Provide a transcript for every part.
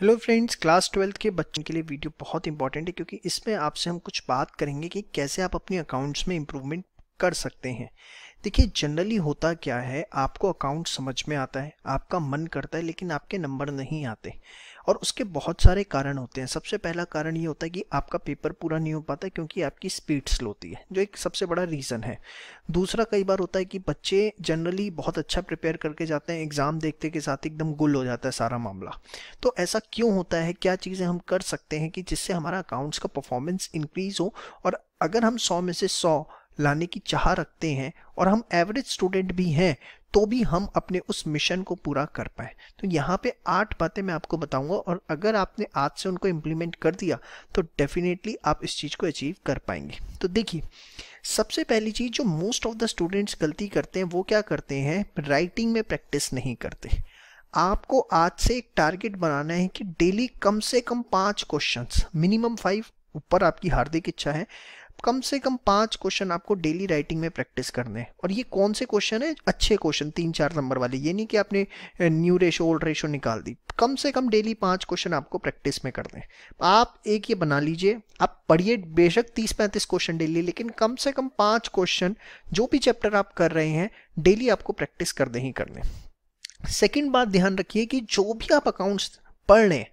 hello friends class twelfth के बच्चों के लिए वीडियो बहुत इंपॉर्टेंट है क्योंकि इसमें आपसे हम कुछ बात करेंगे कि कैसे आप अपने अकाउंट्स में इम्प्रूवमेंट कर सकते हैं देखिए जनरली होता क्या है आपको अकाउंट समझ में आता है आपका मन करता है लेकिन आपके नंबर नहीं आते और उसके बहुत सारे कारण होते हैं सबसे पहला कारण ये होता है कि आपका पेपर पूरा नहीं हो पाता क्योंकि आपकी स्पीड स्लो होती है जो एक सबसे बड़ा रीज़न है दूसरा कई बार होता है कि बच्चे जनरली बहुत अच्छा प्रिपेयर करके जाते हैं एग्ज़ाम देखते के साथ एकदम गुल हो जाता है सारा मामला तो ऐसा क्यों होता है क्या चीज़ें हम कर सकते हैं कि जिससे हमारा अकाउंट्स का परफॉर्मेंस इंक्रीज़ हो और अगर हम सौ में से सौ लाने की चाह रखते हैं और हम एवरेज स्टूडेंट भी हैं तो भी हम अपने उस मिशन को पूरा कर पाए तो यहाँ पे आठ बातें मैं आपको बताऊंगा और अगर आपने आज से उनको इम्प्लीमेंट कर दिया तो डेफिनेटली आप इस चीज़ को अचीव कर पाएंगे तो देखिए सबसे पहली चीज़ जो मोस्ट ऑफ द स्टूडेंट्स गलती करते हैं वो क्या करते हैं राइटिंग में प्रैक्टिस नहीं करते आपको आज से एक टारगेट बनाना है कि डेली कम से कम पाँच क्वेश्चन मिनिमम फाइव ऊपर आपकी हार्दिक इच्छा है कम से कम पांच क्वेश्चन आपको डेली राइटिंग में प्रैक्टिस करने हैं और ये कौन से क्वेश्चन है अच्छे क्वेश्चन तीन चार नंबर वाले ये नहीं कि आपने न्यू रेशो ओल्ड रेशो निकाल दी कम से कम डेली पांच क्वेश्चन आपको प्रैक्टिस में करने हैं आप एक ये बना लीजिए आप पढ़िए बेशक तीस पैंतीस क्वेश्चन डेली लेकिन कम से कम पाँच क्वेश्चन जो भी चैप्टर आप कर रहे हैं डेली आपको प्रैक्टिस करने ही करने सेकेंड बात ध्यान रखिए कि जो भी आप अकाउंट्स पढ़ लें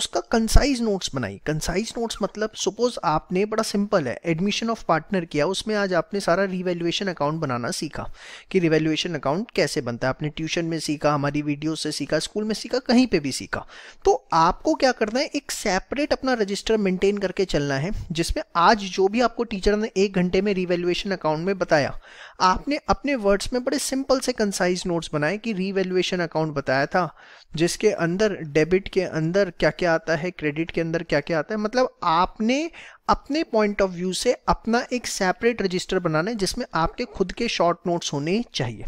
उसका कंसाइज नोट्स बनाई कंसाइज नोट्स मतलब सपोज आपने बड़ा सिंपल है एडमिशन ऑफ पार्टनर किया उसमें आज आपने सारा रिवेल्युएशन अकाउंट बनाना सीखा कि रिवेल्युएशन अकाउंट कैसे बनता है आपने ट्यूशन में सीखा हमारी वीडियो से सीखा स्कूल में सीखा कहीं पे भी सीखा तो आपको क्या करना है एक सेपरेट अपना रजिस्टर मेंटेन करके चलना है जिसमें आज जो भी आपको टीचर ने एक घंटे में रिवेल्युएशन अकाउंट में बताया आपने अपने वर्ड्स में बड़े सिंपल से कंसाइज नोट्स बनाए कि रिवेल्युएशन अकाउंट बताया था जिसके अंदर डेबिट के अंदर क्या क्या आता है क्रेडिट के अंदर क्या क्या आता है मतलब आपने अपने पॉइंट ऑफ व्यू से अपना एक सेपरेट रजिस्टर बनाना है जिसमें आपके खुद के शॉर्ट नोट्स होने चाहिए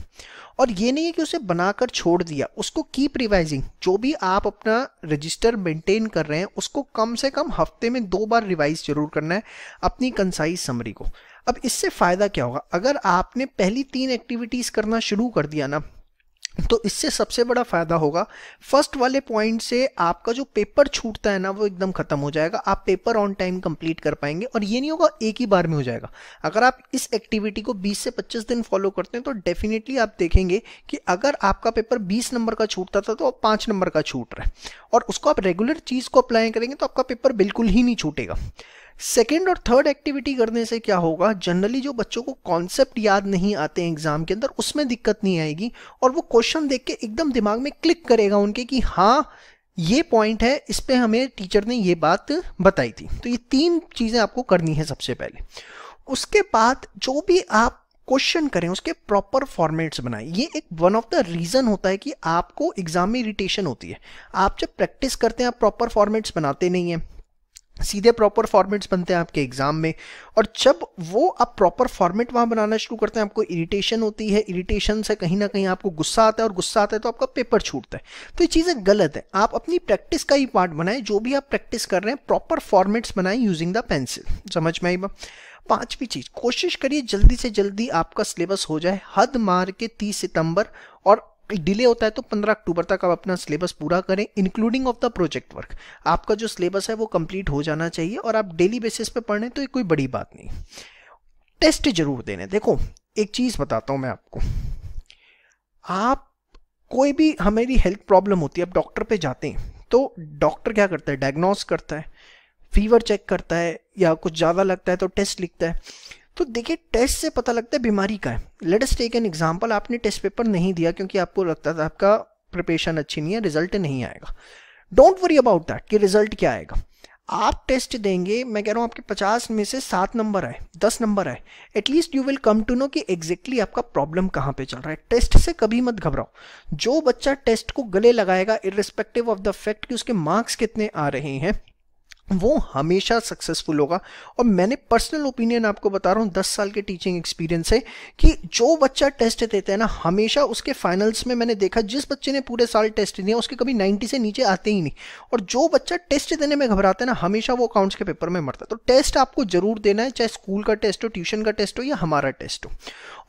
और ये नहीं है कि उसे बनाकर छोड़ दिया उसको कीप रिवाइजिंग जो भी आप अपना रजिस्टर मेंटेन कर रहे हैं उसको कम से कम हफ्ते में दो बार रिवाइज जरूर करना है अपनी कंसाइज समरी को अब इससे फ़ायदा क्या होगा अगर आपने पहली तीन एक्टिविटीज़ करना शुरू कर दिया ना तो इससे सबसे बड़ा फ़ायदा होगा फर्स्ट वाले पॉइंट से आपका जो पेपर छूटता है ना वो एकदम ख़त्म हो जाएगा आप पेपर ऑन टाइम कंप्लीट कर पाएंगे और ये नहीं होगा एक ही बार में हो जाएगा अगर आप इस एक्टिविटी को 20 से 25 दिन फॉलो करते हैं तो डेफिनेटली आप देखेंगे कि अगर आपका पेपर 20 नंबर का छूटता था तो आप पाँच नंबर का छूट रहा है और उसको आप रेगुलर चीज़ को अप्लाई करेंगे तो आपका पेपर बिल्कुल ही नहीं छूटेगा सेकेंड और थर्ड एक्टिविटी करने से क्या होगा जनरली जो बच्चों को कॉन्सेप्ट याद नहीं आते हैं एग्जाम के अंदर उसमें दिक्कत नहीं आएगी और वो क्वेश्चन देख के एकदम दिमाग में क्लिक करेगा उनके कि हाँ ये पॉइंट है इस पर हमें टीचर ने ये बात बताई थी तो ये तीन चीज़ें आपको करनी है सबसे पहले उसके बाद जो भी आप क्वेश्चन करें उसके प्रॉपर फॉर्मेट्स बनाएं ये एक वन ऑफ द रीज़न होता है कि आपको एग्जाम में इरिटेशन होती है आप जब प्रैक्टिस करते हैं आप प्रॉपर फॉर्मेट्स बनाते नहीं हैं सीधे प्रॉपर फॉर्मेट्स बनते हैं आपके एग्जाम में और जब वो आप प्रॉपर फॉर्मेट वहाँ बनाना शुरू करते हैं आपको इरिटेशन होती है इरिटेशन से कहीं ना कहीं आपको गुस्सा आता है और गुस्सा आता है तो आपका पेपर छूटता है तो ये चीज़ें गलत है आप अपनी प्रैक्टिस का ही पार्ट बनाएं जो भी आप प्रैक्टिस कर रहे हैं प्रॉपर फॉर्मेट्स बनाएं यूजिंग द पेंसिल समझ में आई बात पांचवी चीज कोशिश करिए जल्दी से जल्दी आपका सिलेबस हो जाए हद मार के 30 सितंबर और एक डिले होता है तो 15 अक्टूबर तक आप अपना सिलेबस पूरा करें including of the project work आपका जो सिलेबस है वो कंप्लीट हो जाना चाहिए और आप डेली बेसिस पे पढ़ें तो ये कोई बड़ी बात नहीं टेस्ट जरूर देने देखो एक चीज़ बताता हूं मैं आपको आप कोई भी हमारी हेल्थ प्रॉब्लम होती है आप डॉक्टर पे जाते हैं तो डॉक्टर क्या करता है डायग्नोस करता है फीवर चेक करता है या कुछ ज़्यादा लगता है तो टेस्ट लिखता है तो देखिए टेस्ट से पता लगता है बीमारी का है लेटेस्ट टेक एन एग्जाम्पल आपने टेस्ट पेपर नहीं दिया क्योंकि आपको लगता था आपका प्रिपरेशन अच्छी नहीं है रिजल्ट नहीं आएगा डोंट वरी अबाउट दैट कि रिजल्ट क्या आएगा आप टेस्ट देंगे मैं कह रहा हूँ आपके पचास में से सात नंबर आए दस नंबर आए at least you will come to know कि एग्जैक्टली आपका प्रॉब्लम कहाँ पे चल रहा है टेस्ट से कभी मत घबराओ जो बच्चा टेस्ट को गले लगाएगा इरिस्पेक्टिव ऑफ द फैक्ट कि उसके मार्क्स कितने आ रहे हैं वो हमेशा सक्सेसफुल होगा और मैंने पर्सनल ओपिनियन आपको बता रहा हूँ दस साल के टीचिंग एक्सपीरियंस से कि जो बच्चा टेस्ट देता है ना हमेशा उसके फाइनल्स में मैंने देखा जिस बच्चे ने पूरे साल टेस्ट दिया उसके कभी 90 से नीचे आते ही नहीं और जो बच्चा टेस्ट देने में घबराता है ना हमेशा वो अकाउंट्स के पेपर में मरता है तो टेस्ट आपको जरूर देना है चाहे स्कूल का टेस्ट हो ट्यूशन का टेस्ट हो या हमारा टेस्ट हो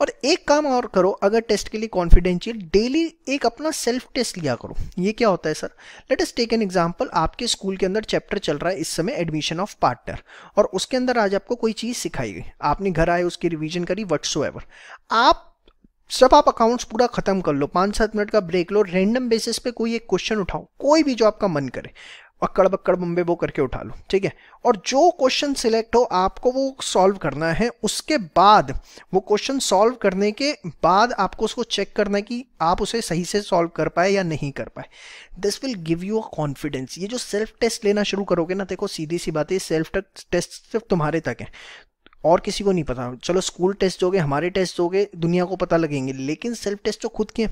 और एक काम और करो अगर टेस्ट के लिए कॉन्फिडेंशियल डेली एक अपना सेल्फ टेस्ट लिया करो ये क्या होता है sir let's take an example आपके स्कूल के अंदर चैप्टर चल रहा है इस समय एडमिशन ऑफ पार्टनर और उसके अंदर आज आपको कोई चीज़ सिखाई गई आपने घर आए उसकी रिविजन करी वट आप सब आप अकाउंट्स पूरा खत्म कर लो पांच सात मिनट का ब्रेक लो रैंडम बेसिस पे कोई एक क्वेश्चन उठाओ कोई भी जो आपका मन करे अक्कड़ बक्कड़ बम्बे वो करके उठा लो ठीक है और जो क्वेश्चन सिलेक्ट हो आपको वो सॉल्व करना है उसके बाद वो क्वेश्चन सॉल्व करने के बाद आपको उसको चेक करना है कि आप उसे सही से सॉल्व कर पाए या नहीं कर पाए this will give you a confidence ये जो सेल्फ टेस्ट लेना शुरू करोगे ना देखो सीधी सी बात है सेल्फ टेस्ट सिर्फ तुम्हारे तक है और किसी को नहीं पता चलो स्कूल टेस्ट गए हमारे टेस्ट गए दुनिया को पता लगेंगे लेकिन सेल्फ टेस्ट तो खुद के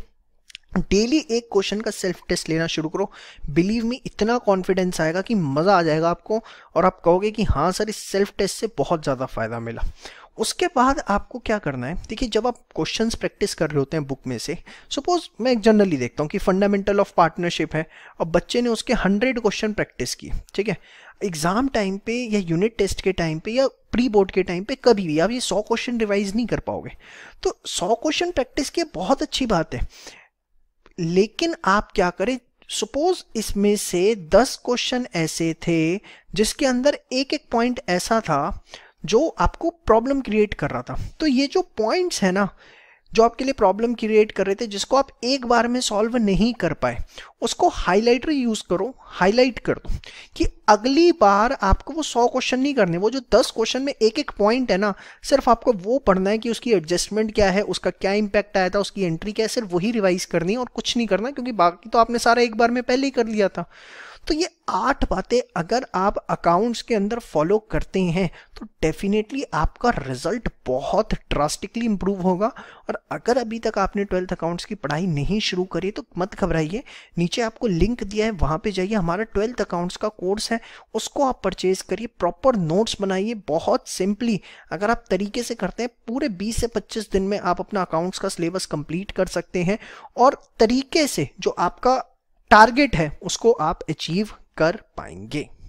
डेली एक क्वेश्चन का सेल्फ टेस्ट लेना शुरू करो बिलीव मी इतना कॉन्फिडेंस आएगा कि मज़ा आ जाएगा आपको और आप कहोगे कि हाँ सर इस सेल्फ टेस्ट से बहुत ज़्यादा फ़ायदा मिला उसके बाद आपको क्या करना है देखिए जब आप क्वेश्चंस प्रैक्टिस कर रहे होते हैं बुक में से सपोज मैं एक जनरली देखता हूँ कि फंडामेंटल ऑफ पार्टनरशिप है और बच्चे ने उसके हंड्रेड क्वेश्चन प्रैक्टिस किए ठीक है एग्ज़ाम टाइम पे या यूनिट टेस्ट के टाइम पे या प्री बोर्ड के टाइम पे कभी भी आप ये सौ क्वेश्चन रिवाइज नहीं कर पाओगे तो सौ क्वेश्चन प्रैक्टिस की बहुत अच्छी बात है लेकिन आप क्या करें सपोज इसमें से दस क्वेश्चन ऐसे थे जिसके अंदर एक एक पॉइंट ऐसा था जो आपको प्रॉब्लम क्रिएट कर रहा था तो ये जो पॉइंट्स है ना जो आपके लिए प्रॉब्लम क्रिएट कर रहे थे जिसको आप एक बार में सॉल्व नहीं कर पाए उसको हाईलाइटर यूज करो हाईलाइट कर दो कि अगली बार आपको वो सौ क्वेश्चन नहीं करने वो जो दस क्वेश्चन में एक एक पॉइंट है ना सिर्फ आपको वो पढ़ना है कि उसकी एडजस्टमेंट क्या है उसका क्या इंपैक्ट आया था उसकी एंट्री क्या है सिर्फ वही रिवाइज करनी है और कुछ नहीं करना क्योंकि बाकी तो आपने सारा एक बार में पहले ही कर लिया था तो ये आठ बातें अगर आप अकाउंट्स के अंदर फॉलो करते हैं तो डेफिनेटली आपका रिजल्ट बहुत ड्रास्टिकली इम्प्रूव होगा और अगर अभी तक आपने ट्वेल्थ अकाउंट्स की पढ़ाई नहीं शुरू करी तो मत घबराइए नीचे आपको लिंक दिया है वहाँ पे जाइए हमारा ट्वेल्थ अकाउंट्स का कोर्स है उसको आप परचेज करिए प्रॉपर नोट्स बनाइए बहुत सिंपली अगर आप तरीके से करते हैं पूरे बीस से पच्चीस दिन में आप अपना अकाउंट्स का सिलेबस कंप्लीट कर सकते हैं और तरीके से जो आपका टारगेट है उसको आप अचीव कर पाएंगे